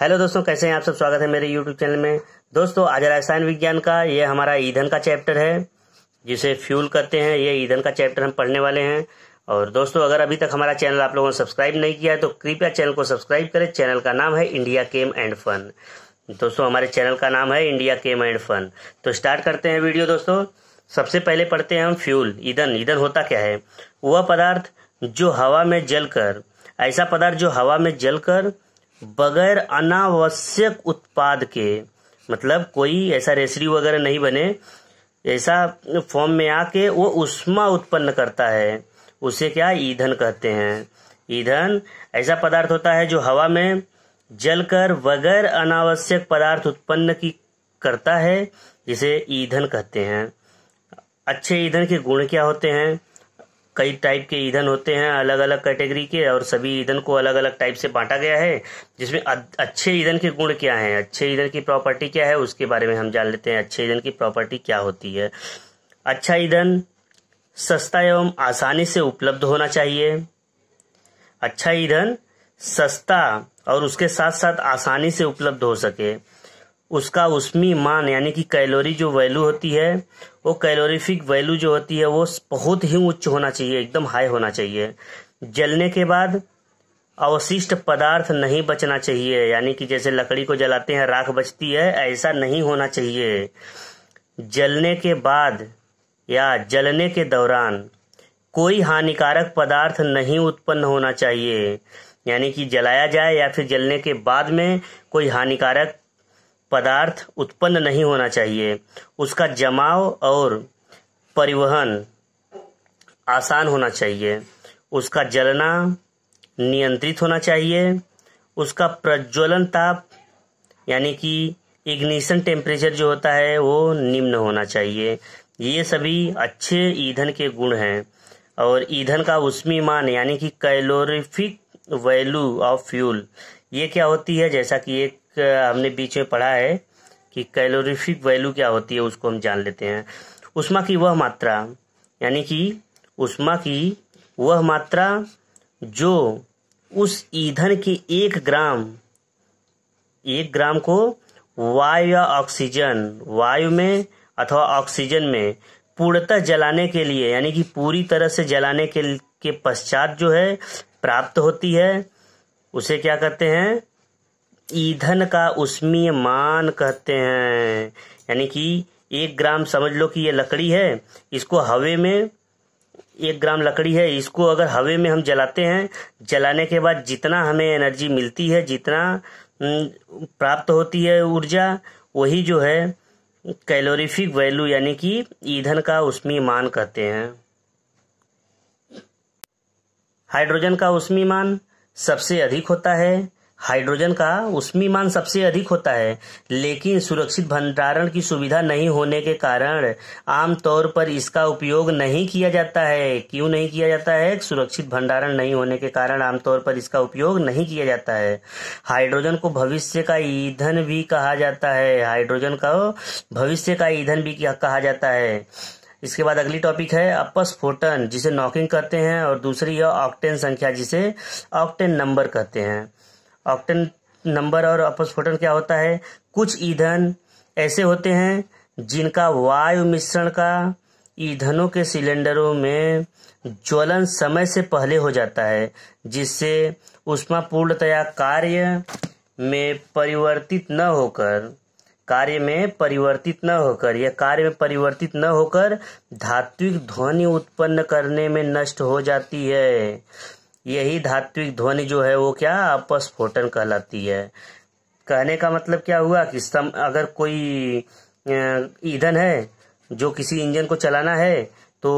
hello दोस्तों कैसे हैं आप सब स्वागत है मेरे यूट्यूब चैनल में दोस्तों आज रसायन विज्ञान का ये हमारा ईंधन का चैप्टर है जिसे फ्यूल करते हैं ये ईंधन का चैप्टर हम पढ़ने वाले हैं और दोस्तों अगर अभी तक हमारा चैनल आप लोगों ने सब्सक्राइब नहीं किया है तो कृपया चैनल को सब्सक्राइब करें चैनल का नाम है इंडिया केम एंड फन दोस्तों हमारे चैनल का नाम है इंडिया केम एंड फन तो स्टार्ट करते हैं वीडियो दोस्तों सबसे पहले पढ़ते हैं हम फ्यूल ईंधन ईंधन होता क्या है वह पदार्थ जो हवा में जलकर ऐसा पदार्थ जो हवा में जलकर बगैर अनावश्यक उत्पाद के मतलब कोई ऐसा रेसडी वगैरह नहीं बने ऐसा फॉर्म में आके वो उष्मा उत्पन्न करता है उसे क्या ईंधन कहते हैं ईंधन ऐसा पदार्थ होता है जो हवा में जलकर बगैर अनावश्यक पदार्थ उत्पन्न की करता है जिसे ईंधन कहते हैं अच्छे ईंधन के गुण क्या होते हैं कई टाइप के ईंधन होते हैं अलग अलग कैटेगरी के और सभी ईंधन को अलग अलग टाइप से बांटा गया है जिसमें अच्छे ईंधन के गुण क्या हैं अच्छे ईंधन की प्रॉपर्टी क्या है उसके बारे में हम जान लेते हैं अच्छे ईंधन की प्रॉपर्टी क्या होती है अच्छा ईंधन सस्ता एवं आसानी से उपलब्ध होना चाहिए अच्छा ईंधन सस्ता और उसके साथ साथ आसानी से उपलब्ध हो सके उसका उसमी मान यानी कि कैलोरी जो वैल्यू होती है वो कैलोरीफिक वैल्यू जो होती है वो बहुत ही उच्च होना चाहिए एकदम हाई होना चाहिए जलने के बाद अवशिष्ट पदार्थ नहीं बचना चाहिए यानी कि जैसे लकड़ी को जलाते हैं राख बचती है ऐसा नहीं होना चाहिए जलने के बाद या जलने के दौरान कोई हानिकारक पदार्थ नहीं उत्पन्न होना चाहिए यानी कि जलाया जाए या फिर जलने के बाद में कोई हानिकारक पदार्थ उत्पन्न नहीं होना चाहिए उसका जमाव और परिवहन आसान होना चाहिए उसका जलना नियंत्रित होना चाहिए उसका प्रज्वलन ताप यानी कि इग्निशन टेम्परेचर जो होता है वो निम्न होना चाहिए ये सभी अच्छे ईंधन के गुण हैं और ईंधन का उष्मी मान यानी कि कैलोरिफिक वैल्यू ऑफ फ्यूल ये क्या होती है जैसा कि एक हमने बीच में पढ़ा है कि कैलोरीफिक वैल्यू क्या होती है उसको हम जान लेते हैं उष्मा की वह मात्रा यानी कि उष्मा की वह मात्रा जो उस ईंधन के एक ग्राम एक ग्राम को वायु या ऑक्सीजन वायु में अथवा ऑक्सीजन में पूर्णतः जलाने के लिए यानी कि पूरी तरह से जलाने के के पश्चात जो है प्राप्त होती है उसे क्या कहते हैं ईंधन का उष्मीय मान कहते हैं यानी कि एक ग्राम समझ लो कि ये लकड़ी है इसको हवे में एक ग्राम लकड़ी है इसको अगर हवे में हम जलाते हैं जलाने के बाद जितना हमें एनर्जी मिलती है जितना प्राप्त होती है ऊर्जा वही जो है कैलोरीफिक वैल्यू यानी कि ईंधन का उष्मी मान कहते हैं हाइड्रोजन का उष्मी मान सबसे अधिक होता है हाइड्रोजन का उसमी मान सबसे अधिक होता है लेकिन सुरक्षित भंडारण की सुविधा नहीं होने के कारण आमतौर पर इसका उपयोग नहीं किया जाता है क्यों नहीं किया जाता है सुरक्षित भंडारण नहीं होने के कारण आमतौर पर इसका उपयोग नहीं किया जाता है हाइड्रोजन को भविष्य का ईंधन भी कहा जाता है हाइड्रोजन का भविष्य का ईंधन भी कहा जाता है इसके बाद अगली टॉपिक है अपस्फोटन जिसे नॉकिंग कहते हैं और दूसरी है ऑक्टेन संख्या जिसे ऑक्टेन नंबर कहते हैं ऑक्टेन नंबर और अपस्फोटन क्या होता है कुछ ईंधन ऐसे होते हैं जिनका वायु मिश्रण का ईंधनों के सिलेंडरों में ज्वलन समय से पहले हो जाता है जिससे उष्मा पूर्णतया कार्य में परिवर्तित न होकर कार्य में परिवर्तित न होकर या कार्य में परिवर्तित न होकर धात्विक ध्वनि उत्पन्न करने में नष्ट हो जाती है यही धात्विक ध्वनि जो है वो क्या अपस्फोटन कहलाती है कहने का मतलब क्या हुआ कि सम अगर कोई ईंधन है जो किसी इंजन को चलाना है तो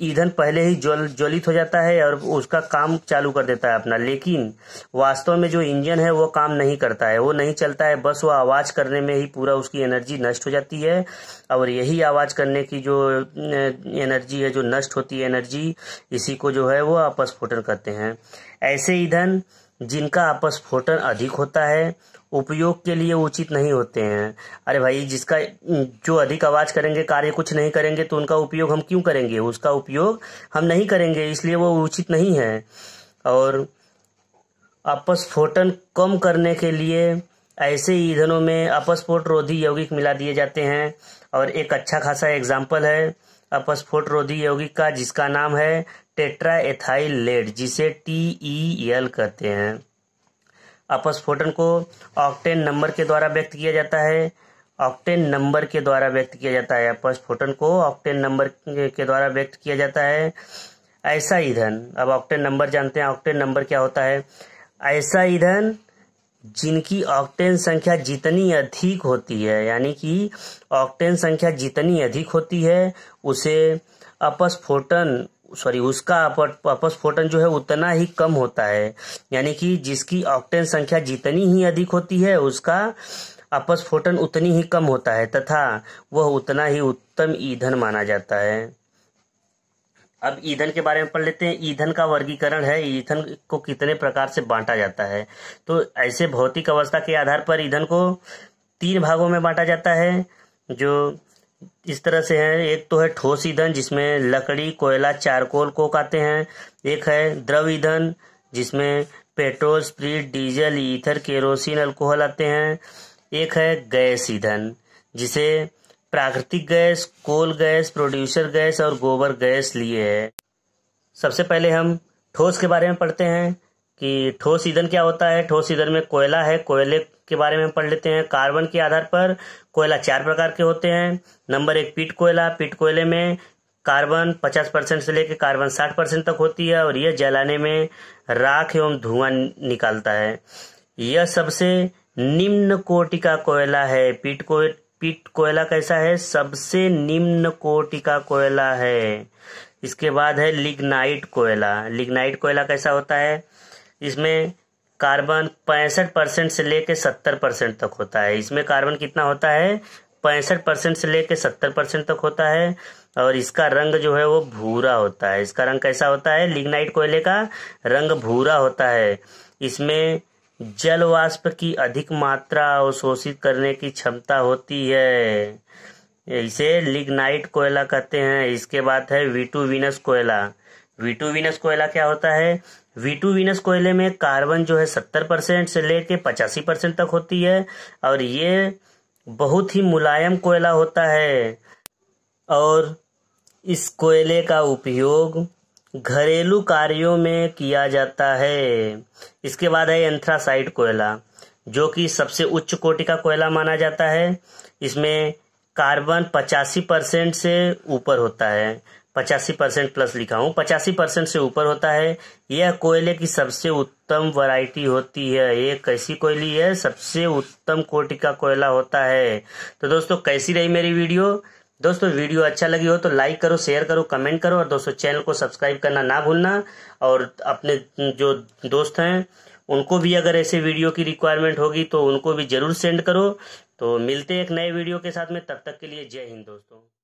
ईंधन पहले ही ज्वल ज्वलित हो जाता है और उसका काम चालू कर देता है अपना लेकिन वास्तव में जो इंजन है वो काम नहीं करता है वो नहीं चलता है बस वो आवाज़ करने में ही पूरा उसकी एनर्जी नष्ट हो जाती है और यही आवाज़ करने की जो एनर्जी है जो नष्ट होती है एनर्जी इसी को जो है वो फोटन करते हैं ऐसे ईंधन जिनका फोटन अधिक होता है उपयोग के लिए उचित नहीं होते हैं अरे भाई जिसका जो अधिक आवाज़ करेंगे कार्य कुछ नहीं करेंगे तो उनका उपयोग हम क्यों करेंगे उसका उपयोग हम नहीं करेंगे इसलिए वो उचित नहीं है और अपस्फोटन कम करने के लिए ऐसे ईंधनों में अपस्फोट रोधी यौगिक मिला दिए जाते हैं और एक अच्छा खासा एग्जाम्पल है अपस्फोट रोधी यौगिक का जिसका नाम है टेट्रा एथाइल लेड जिसे टी ई एल कहते हैं अपस्फोटन को ऑक्टेन नंबर के द्वारा व्यक्त किया जाता है ऑक्टेन नंबर के द्वारा व्यक्त किया जाता है अपस्फोटन को ऑक्टेन नंबर के द्वारा व्यक्त किया जाता है ऐसा ईंधन अब ऑक्टेन नंबर जानते हैं ऑक्टेन नंबर क्या होता है ऐसा ईंधन जिनकी ऑक्टेन संख्या जितनी अधिक होती है यानी कि ऑक्टेन संख्या जितनी अधिक होती है उसे अपस्फोटन सॉरी उसका अपस्फोटन जो है उतना ही कम होता है यानी कि जिसकी ऑक्टेन संख्या जितनी ही अधिक होती है उसका अपस्फोटन उतनी ही कम होता है तथा वह उतना ही उत्तम ईंधन माना जाता है अब ईंधन के बारे में पढ़ लेते हैं ईंधन का वर्गीकरण है ईंधन को कितने प्रकार से बांटा जाता है तो ऐसे भौतिक अवस्था के आधार पर ईंधन को तीन भागों में बांटा जाता है जो इस तरह से हैं एक तो है ठोस ईंधन जिसमें लकड़ी कोयला चारकोल को कहते हैं एक है द्रव ईंधन जिसमें petrol spirit diesel ether kerosene alcohol आते हैं एक है गैस ईंधन जिसे प्राकृतिक gas coal gas producer gas और गोबर गैस लिए है सबसे पहले हम ठोस के बारे में पढ़ते हैं कि ठोस ईंधन क्या होता है ठोस ईंधन में कोयला है कोयले के बारे में पढ़ लेते हैं कार्बन के आधार पर कोयला चार प्रकार के होते हैं नंबर एक पीट कोयला पीट कोयले में कार्बन 50 परसेंट से लेकर कार्बन 60 परसेंट तक होती है और यह जलाने में राख एवं धुआं निकालता है यह सबसे निम्न कोटि का कोयला है पीट को पीट कोयला कैसा है सबसे निम्न कोटि का कोयला है इसके बाद है लिग्नाइट कोयला लिग्नाइट कोयला कैसा होता है इसमें कार्बन पैंसठ परसेंट से लेकर सत्तर परसेंट तक होता है इसमें कार्बन कितना होता है पैंसठ परसेंट से लेकर सत्तर परसेंट तक होता है और इसका रंग जो है वो भूरा होता है इसका रंग कैसा होता है लिग्नाइट कोयले का रंग भूरा होता है इसमें जल वाष्प की अधिक मात्रा अवशोषित करने की क्षमता होती है इसे लिग्नाइट कोयला कहते हैं इसके बाद है वीटू विनस कोयला वीटूविनस कोयला क्या होता है वीटूविनस कोयले में कार्बन जो है सत्तर परसेंट से लेके पचासी परसेंट तक होती है और ये बहुत ही मुलायम कोयला होता है और इस कोयले का उपयोग घरेलू कार्यों में किया जाता है इसके बाद है एंथ्रासाइट कोयला जो कि सबसे उच्च कोटि का कोयला माना जाता है इसमें कार्बन पचासी परसेंट से ऊपर होता है पचासी परसेंट प्लस लिखा हूँ पचासी परसेंट से ऊपर होता है यह कोयले की सबसे उत्तम वैरायटी होती है ये कैसी कोयली है सबसे उत्तम कोटि का कोयला होता है तो दोस्तों कैसी रही मेरी वीडियो दोस्तों वीडियो अच्छा लगी हो तो लाइक करो शेयर करो कमेंट करो और दोस्तों चैनल को सब्सक्राइब करना ना भूलना और अपने जो दोस्त हैं उनको भी अगर ऐसे वीडियो की रिक्वायरमेंट होगी तो उनको भी जरूर सेंड करो तो मिलते हैं एक नए वीडियो के साथ में तब तक के लिए जय हिंद दोस्तों